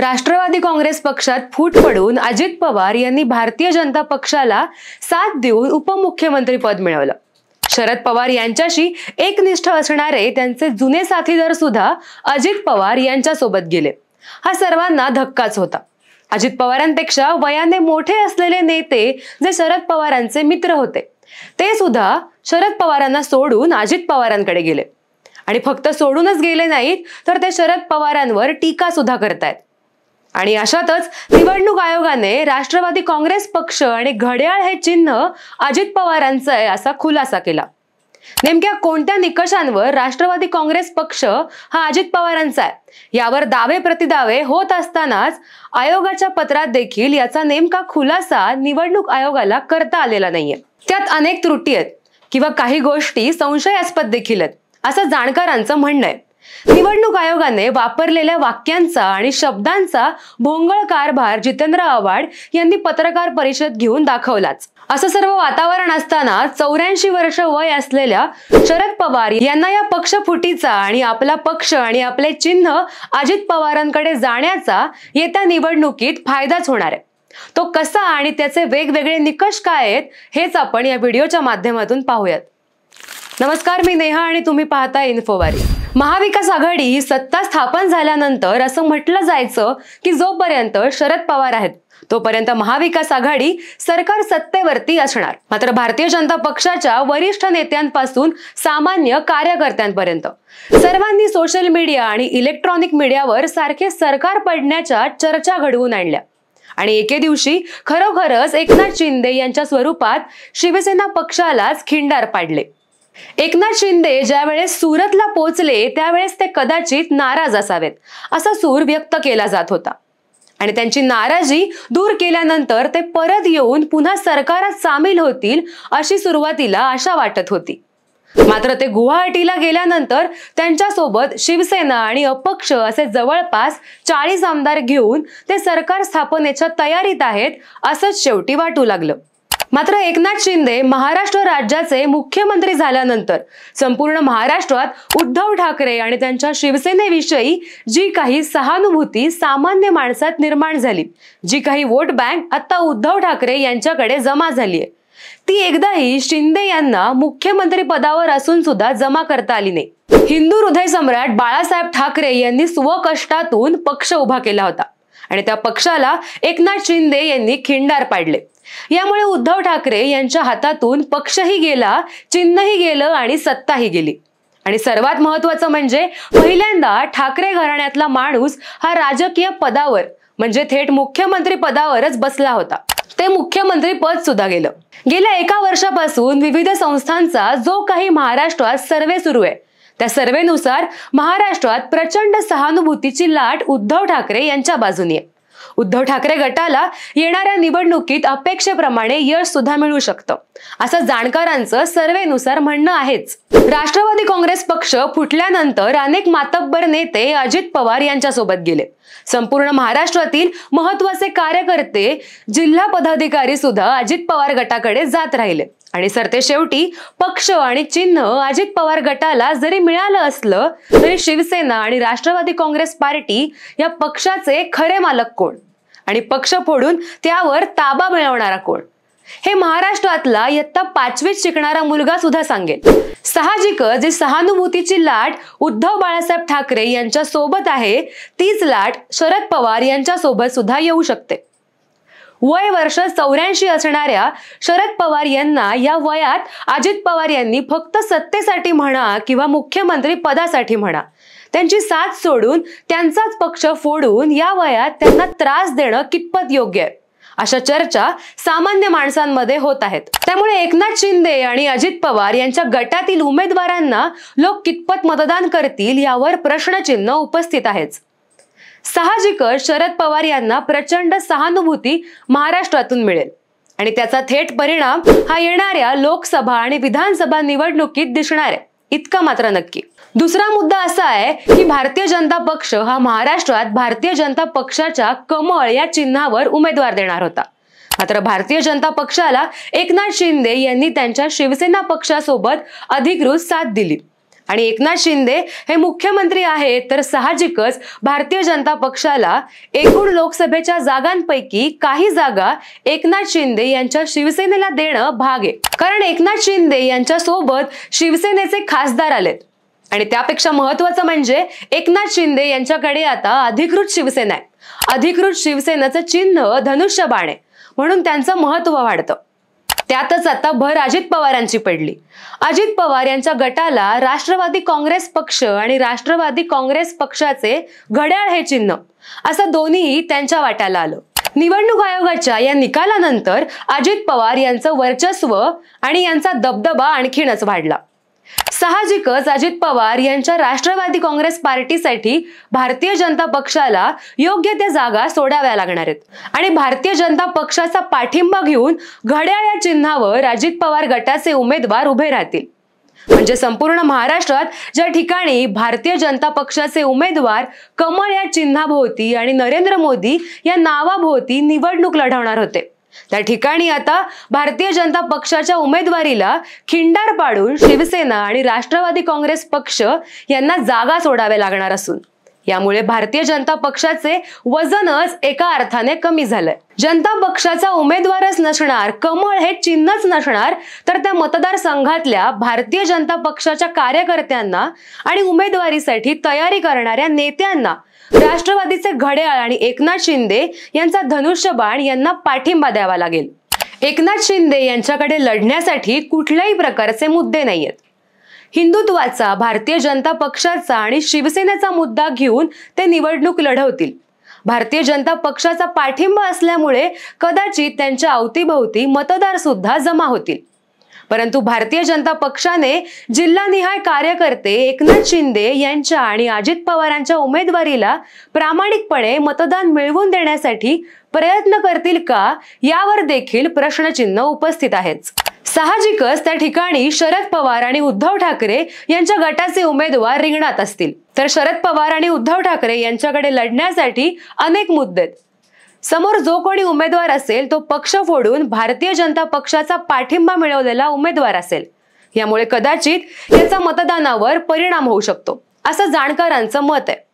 राष्ट्रवादी काँग्रेस पक्षात फूट पडून अजित पवार यांनी भारतीय जनता पक्षाला साथ देऊन उपमुख्यमंत्री पद मिळवलं शरद पवार यांच्याशी एकनिष्ठ असणारे त्यांचे जुने साथीदार सुद्धा अजित पवार यांच्यासोबत गेले हा सर्वांना धक्काच होता अजित पवारांपेक्षा वयाने मोठे असलेले नेते जे शरद पवारांचे मित्र होते ते सुद्धा शरद पवारांना सोडून अजित पवारांकडे गेले आणि फक्त सोडूनच गेले नाहीत तर ते शरद पवारांवर टीका सुद्धा करतायत आणि अशातच निवडणूक आयोगाने राष्ट्रवादी काँग्रेस पक्ष आणि घड्याळ हे चिन्ह अजित पवारांचं आहे असा खुलासा केला नेमक्या कोणत्या निकषांवर राष्ट्रवादी काँग्रेस पक्ष हा अजित पवारांचा आहे यावर दावे प्रतिदावे होत असतानाच आयोगाच्या पत्रात देखील याचा नेमका खुलासा निवडणूक आयोगाला करता आलेला नाहीये त्यात अनेक त्रुटी आहेत किंवा काही गोष्टी संशयास्पद देखील आहेत असं जाणकारांचं म्हणणं आहे निवडणूक आयोगाने वापरलेल्या वाक्यांचा आणि शब्दांचा भोंगळ कारभार जितेंद्र आव्हाड यांनी पत्रकार परिषद घेऊन दाखवलाच असं सर्व वातावरण असताना चौऱ्याऐंशी वर्ष वय असलेल्या शरद पवार यांना या पक्ष फुटीचा आणि आपला पक्ष आणि आपले चिन्ह अजित पवारांकडे जाण्याचा येत्या निवडणुकीत फायदाच होणार आहे तो कसा आणि त्याचे वेगवेगळे निकष काय आहेत हेच आपण या व्हिडिओच्या माध्यमातून पाहूयात नमस्कार मी नेहा आणि तुम्ही पाहता इन्फोवारी महाविकास आघाडी ही सत्ता स्थापन झाल्यानंतर असं म्हटलं जायचं की जोपर्यंत शरद पवार आहेत तोपर्यंत महाविकास आघाडी सरकार सत्तेवरती असणार मात्र भारतीय जनता पक्षाच्या वरिष्ठ नेत्यांपासून सामान्य कार्यकर्त्यांपर्यंत सर्वांनी सोशल मीडिया आणि इलेक्ट्रॉनिक मीडियावर सारखे सरकार पडण्याच्या चर्चा घडवून आणल्या आणि एके दिवशी खरोखरच एकनाथ शिंदे यांच्या स्वरूपात शिवसेना पक्षालाच खिंडार पाडले एकनाथ शिंदे ज्यावेळेस सुरतला पोहोचले त्यावेळेस ते कदाचित नाराज असावेत असा सूर व्यक्त केला जात होता आणि त्यांची नाराजी दूर केल्यानंतर ते परत येऊन पुन्हा सरकारात सामील होतील अशी सुरुवातीला आशा वाटत होती मात्र ते गुवाहाटीला गेल्यानंतर त्यांच्यासोबत शिवसेना आणि अपक्ष असे जवळपास चाळीस आमदार घेऊन ते सरकार स्थापनेच्या तयारीत आहेत असंच शेवटी वाटू लागलं मात्र एकनाथ शिंदे महाराष्ट्र राज्याचे मुख्यमंत्री झाल्यानंतर संपूर्ण महाराष्ट्रात उद्धव ठाकरे आणि त्यांच्या शिवसेनेविषयी जी काही सहानुभूती सामान्य माणसात निर्माण झाली जी काही वोट बँक आता उद्धव ठाकरे यांच्याकडे जमा झाली आहे ती एकदाही शिंदे यांना मुख्यमंत्री पदावर असून सुद्धा जमा करता आली नाही हिंदू हृदय सम्राट बाळासाहेब ठाकरे यांनी स्वकष्टातून पक्ष उभा केला होता आणि त्या पक्षाला एकनाथ शिंदे यांनी खिंडार पाडले यामुळे उद्धव ठाकरे यांच्या हातातून पक्षही गेला चिन्हही गेलं आणि सत्ताही गेली आणि सर्वात महत्वाचं म्हणजे पहिल्यांदा ठाकरे घराण्यातला माणूस हा राजकीय पदावर म्हणजे थेट मुख्यमंत्री पदावरच बसला होता ते मुख्यमंत्री पद सुद्धा गेलं गेल्या एका वर्षापासून विविध संस्थांचा जो काही महाराष्ट्रात सर्वे सुरू आहे त्या सर्वेनुसार महाराष्ट्रात प्रचंड सहानुभूतीची लाट उद्धव ठाकरे यांच्या बाजूनी आहे उद्धव ठाकरे गटाला येणाऱ्या निवडणुकीत अपेक्षेप्रमाणे यश सुद्धा मिळू शकतं असं जाणकारांचं सर्वेनुसार म्हणणं आहेच राष्ट्रवादी काँग्रेस पक्ष फुटल्यानंतर अनेक मातब्बर नेते अजित पवार यांच्यासोबत गेले संपूर्ण महाराष्ट्रातील महत्वाचे कार्यकर्ते जिल्हा पदाधिकारी सुद्धा अजित पवार गटाकडे जात राहिले आणि शेवटी पक्ष आणि चिन्ह अजित पवार गटाला जरी मिळालं असलं तरी शिवसेना आणि राष्ट्रवादी काँग्रेस पार्टी या पक्षाचे खरे मालक कोण आणि पक्ष फोडून त्यावर ताबा मिळवणारा कोण हे महाराष्ट्रातला इयत्ता पाचवीत शिकणारा मुलगा सुद्धा सांगेल साहजिक जे सहानुभूतीची लाट उद्धव बाळासाहेब ठाकरे यांच्या सोबत आहे तीच लाट शरद पवार यांच्या सोबत सुद्धा येऊ शकते वय वर्ष चौऱ्याऐंशी असणाऱ्या शरद पवार यांना या वयात अजित पवार यांनी फक्त सत्तेसाठी म्हणा किंवा मुख्यमंत्री पदासाठी म्हणा त्यांची साथ सोडून त्यांचाच पक्ष फोडून या वयात त्यांना त्रास देणं कितपत योग्य आहे अशा चर्चा सामान्य माणसांमध्ये होत आहेत त्यामुळे एकनाथ शिंदे आणि अजित पवार यांच्या गटातील उमेदवारांना लोक कितपत मतदान करतील यावर प्रश्नचिन्ह उपस्थित आहेच साहजिकच शरद पवार यांना प्रचंड सहानुभूती महाराष्ट्रातून मिळेल आणि त्याचा थेट परिणाम हा येणाऱ्या लोकसभा आणि विधानसभा निवडणुकीत दिसणार आहे इतका मात्र नक्की दुसरा मुद्दा असा आहे की भारतीय जनता पक्ष हा महाराष्ट्रात भारतीय जनता पक्षाच्या कमळ या चिन्हावर उमेदवार देणार होता मात्र भारतीय जनता पक्षाला एकनाथ शिंदे यांनी त्यांच्या शिवसेना पक्षासोबत अधिकृत साथ दिली आणि एकनाथ शिंदे हे मुख्यमंत्री आहेत तर साहजिकच भारतीय जनता पक्षाला एकूण लोकसभेच्या जागांपैकी काही जागा एकनाथ शिंदे यांच्या शिवसेनेला देणं भाग आहे कारण एकनाथ शिंदे यांच्या सोबत शिवसेनेचे खासदार आलेत आणि त्यापेक्षा महत्वाचं म्हणजे एकनाथ शिंदे यांच्याकडे आता अधिकृत शिवसेना आहे अधिकृत शिवसेनेचं चिन्ह धनुष्यबाण आहे म्हणून त्यांचं महत्व वाढतं त्यातच आता भर अजित पवारांची पडली अजित पवार यांच्या गटाला राष्ट्रवादी काँग्रेस पक्ष आणि राष्ट्रवादी काँग्रेस पक्षाचे घड्याळ हे चिन्ह असं दोन्ही त्यांच्या वाट्याला आलं निवडणूक आयोगाच्या या निकालानंतर अजित पवार यांचं वर्चस्व आणि यांचा दबदबा आणखीनच वाढला साहजिकच अजित पवार यांच्या राष्ट्रवादी काँग्रेस पार्टीसाठी भारतीय जनता पक्षाला योग्य त्या जागा सोडाव्या लागणार आहेत आणि भारतीय जनता पक्षाचा पाठिंबा घेऊन घड्याळ या चिन्हावर अजित पवार गटाचे उमेदवार उभे राहतील म्हणजे संपूर्ण महाराष्ट्रात ज्या ठिकाणी भारतीय जनता पक्षाचे उमेदवार कमळ या चिन्हाभोवती आणि नरेंद्र मोदी या नावाभोवती निवडणूक लढवणार होते त्या ठिकाणी आता भारतीय जनता पक्षाच्या उमेदवारीला खिंडार पाडून शिवसेना आणि राष्ट्रवादी काँग्रेस पक्ष यांना जागा सोडावे लागणार असून यामुळे भारतीय जनता पक्षाचे वजनच एका अर्थाने कमी झालंय जनता पक्षाचा उमेदवारच नसणार कमळ हे चिन्हच नसणार तर त्या मतदारसंघातल्या भारतीय जनता पक्षाच्या कार्यकर्त्यांना आणि उमेदवारीसाठी तयारी करणाऱ्या नेत्यांना राष्ट्रवादीचे घड्याळ आणि एकनाथ शिंदे यांचा धनुष्य बाण यांना पाठिंबा द्यावा लागेल एकनाथ शिंदे यांच्याकडे लढण्यासाठी कुठल्याही प्रकारचे मुद्दे आहेत हिंदुत्वाचा भारतीय जनता पक्षाचा आणि शिवसेनेचा मुद्दा घेऊन ते निवडणूक लढवतील भारतीय जनता पक्षाचा पाठिंबा असल्यामुळे कदाचित त्यांच्या अवतीभोवती मतदार सुद्धा जमा होतील परंतु भारतीय जनता पक्षाने जिल्हानिहाय कार्यकर्ते एकनाथ शिंदे यांच्या आणि अजित पवारांच्या उमेदवारीला प्रामाणिकपणे मतदान मिळवून देण्यासाठी प्रयत्न करतील का यावर देखील प्रश्नचिन्ह उपस्थित आहेच साहजिकच त्या ठिकाणी शरद पवार आणि उद्धव ठाकरे यांच्या गटाचे उमेदवार रिंगणात असतील तर शरद पवार आणि उद्धव ठाकरे यांच्याकडे लढण्यासाठी अनेक मुद्दे समोर जो कोणी उमेदवार असेल तो पक्ष फोडून भारतीय जनता पक्षाचा पाठिंबा मिळवलेला उमेदवार असेल यामुळे कदाचित याचा मतदानावर परिणाम होऊ शकतो असं जाणकारांचं मत आहे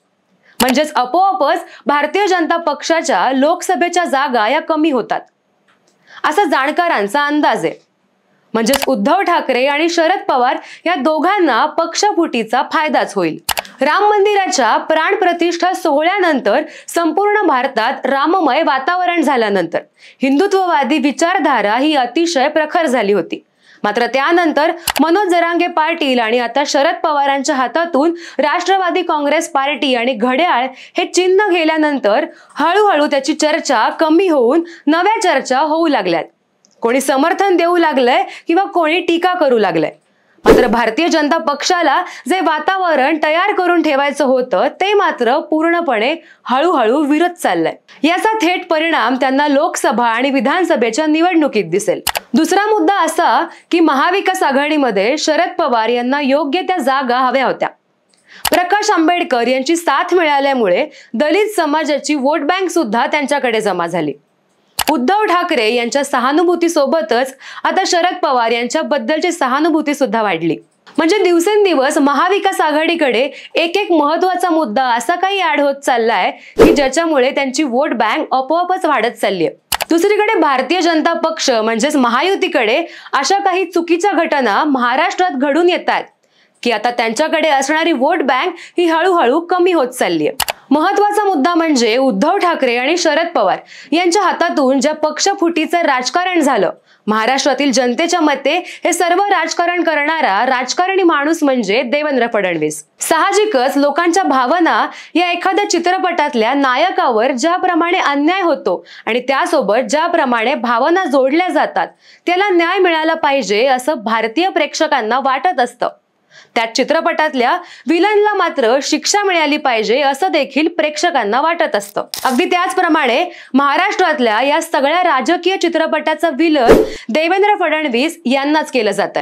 म्हणजेच आपोआपच भारतीय जनता पक्षाच्या लोकसभेच्या जागा या कमी होतात असा जाणकारांचा अंदाज आहे म्हणजेच उद्धव ठाकरे आणि शरद पवार या दोघांना पक्षफुटीचा फायदाच होईल राम मंदिराच्या प्राणप्रतिष्ठा सोहळ्यानंतर संपूर्ण भारतात राममय वातावरण झाल्यानंतर हिंदुत्ववादी विचारधारा ही अतिशय प्रखर झाली होती मात्र त्यानंतर मनोज जरांगे पाटील आणि आता शरद पवारांच्या हातातून राष्ट्रवादी काँग्रेस पार्टी आणि घड्याळ हे चिन्ह गेल्यानंतर हळूहळू त्याची चर्चा कमी होऊन नव्या चर्चा होऊ लागल्यात कोणी समर्थन देऊ लागलंय किंवा कोणी टीका करू लागलंय मात्र भारतीय जनता पक्षाला जे वातावरण तयार करून ठेवायचं होतं ते मात्र पूर्णपणे हळूहळू विरत चाललंय याचा थेट परिणाम त्यांना लोकसभा आणि विधानसभेच्या निवडणुकीत दिसेल दुसरा मुद्दा असा की महाविकास आघाडीमध्ये शरद पवार यांना योग्य त्या जागा हव्या होत्या प्रकाश आंबेडकर यांची साथ मिळाल्यामुळे दलित समाजाची वोट बँक सुद्धा त्यांच्याकडे जमा झाली उद्धव ठाकरे यांच्या सहानुभूतीसोबतच आता शरद पवार यांच्याबद्दलची सहानुभूती सुद्धा वाढली म्हणजे दिवसेंदिवस महाविकास आघाडीकडे एक एक महत्वाचा मुद्दा असा काही ऍड होत चाललाय की ज्याच्यामुळे त्यांची वोट बँक आपोआपच वाढत चालली आहे दुसरीकडे भारतीय जनता पक्ष म्हणजेच महायुतीकडे अशा काही चुकीच्या घटना महाराष्ट्रात घडून येतात की आता त्यांच्याकडे असणारी वोट बँक ही हळूहळू कमी होत चालली आहे महत्वाचा मुद्दा म्हणजे उद्धव ठाकरे आणि शरद पवार यांच्या हातातून ज्या पक्षफुटीचं राजकारण झालं महाराष्ट्रातील जनतेच्या मते हे सर्व राजकारण करणारा राजकारणी माणूस म्हणजे देवेंद्र फडणवीस साहजिकच लोकांच्या भावना या एखाद्या चित्रपटातल्या नायकावर ज्याप्रमाणे अन्याय होतो आणि त्यासोबत ज्याप्रमाणे भावना जोडल्या जातात त्याला न्याय मिळाला पाहिजे असं भारतीय प्रेक्षकांना वाटत असतं त्या चित्रपटातल्या विलनला मात्र शिक्षा मिळाली पाहिजे असं देखील प्रेक्षकांना वाटत असतं अगदी त्याचप्रमाणे महाराष्ट्रातल्या या सगळ्या राजकीय चित्रपटाचं विलन देवेंद्र फडणवीस यांनाच केलं जात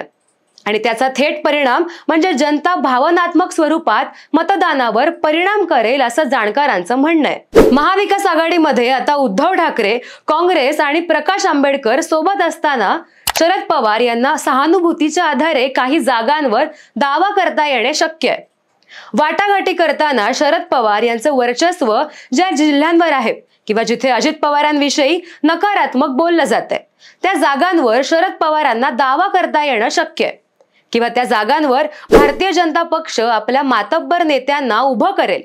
आणि त्याचा थेट परिणाम म्हणजे जनता भावनात्मक स्वरूपात मतदानावर परिणाम करेल असं जाणकारांचं म्हणणं आहे महाविकास आघाडीमध्ये आता उद्धव ठाकरे काँग्रेस आणि प्रकाश आंबेडकर सोबत असताना शरद पवार यांना सहानुभूतीच्या आधारे काही जागांवर दावा करता येणे शक्य आहे वाटाघाटी करताना शरद पवार यांचं वर्चस्व ज्या जिल्ह्यांवर आहे किंवा जिथे अजित पवारांविषयी नकारात्मक बोललं जात आहे त्या जागांवर शरद पवारांना दावा करता येणं शक्य आहे किंवा त्या जागांवर भारतीय जनता पक्ष आपल्या मातब्बर नेत्यांना उभं करेल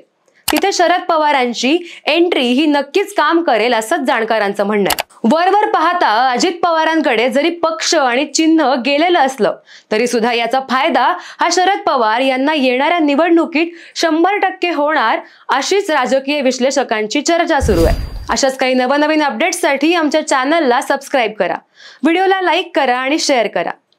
तिथे शरद पवारांची एंट्री ही नक्कीच काम करेल असंच जाणकारांचं म्हणणं आहे वरवर पाहता अजित पवारांकडे जरी पक्ष आणि चिन्ह गेलेलं असलं तरी सुद्धा याचा फायदा हा शरद पवार यांना येणाऱ्या निवडणुकीत शंभर टक्के होणार अशीच राजकीय विश्लेषकांची चर्चा सुरू आहे अशाच काही नवनवीन अपडेट्ससाठी आमच्या चॅनलला सबस्क्राईब करा व्हिडिओला लाईक करा आणि शेअर करा